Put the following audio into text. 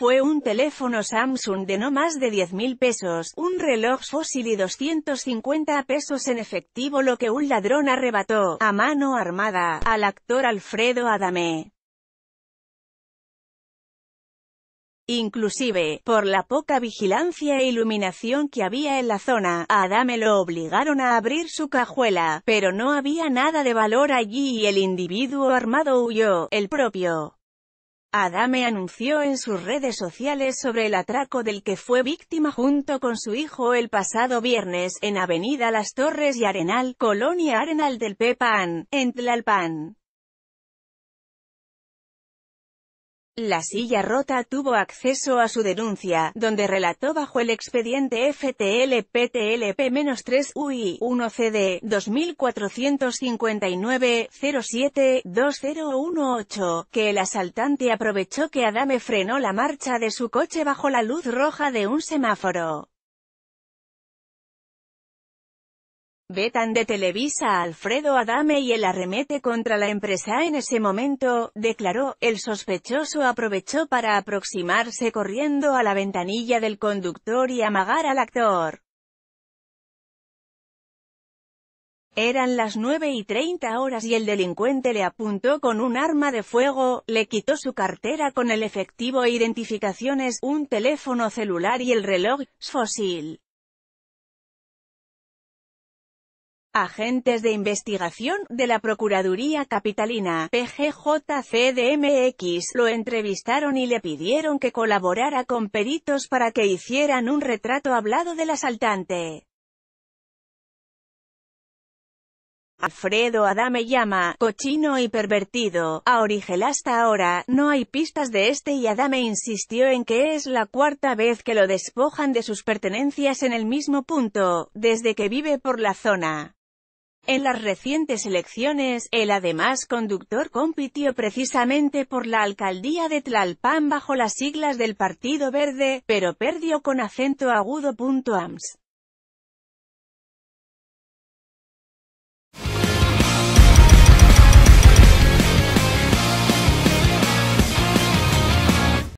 fue un teléfono Samsung de no más de 10.000 pesos, un reloj fósil y 250 pesos en efectivo lo que un ladrón arrebató, a mano armada, al actor Alfredo Adame. Inclusive, por la poca vigilancia e iluminación que había en la zona, a Adame lo obligaron a abrir su cajuela, pero no había nada de valor allí y el individuo armado huyó, el propio. Adame anunció en sus redes sociales sobre el atraco del que fue víctima junto con su hijo el pasado viernes en Avenida Las Torres y Arenal, Colonia Arenal del Pepan, en Tlalpan. La silla rota tuvo acceso a su denuncia, donde relató bajo el expediente ftlptlp ptlp 3 ui 1 2459-07-2018, que el asaltante aprovechó que Adame frenó la marcha de su coche bajo la luz roja de un semáforo. Vetan de Televisa a Alfredo Adame y el arremete contra la empresa en ese momento, declaró, el sospechoso aprovechó para aproximarse corriendo a la ventanilla del conductor y amagar al actor. Eran las 9 y 30 horas y el delincuente le apuntó con un arma de fuego, le quitó su cartera con el efectivo e identificaciones, un teléfono celular y el reloj, fósil. Agentes de investigación de la Procuraduría Capitalina, PGJCDMX, lo entrevistaron y le pidieron que colaborara con peritos para que hicieran un retrato hablado del asaltante. Alfredo Adame llama, cochino y pervertido, a Origel hasta ahora, no hay pistas de este y Adame insistió en que es la cuarta vez que lo despojan de sus pertenencias en el mismo punto, desde que vive por la zona. En las recientes elecciones, el además conductor compitió precisamente por la alcaldía de Tlalpan bajo las siglas del Partido Verde, pero perdió con acento agudo.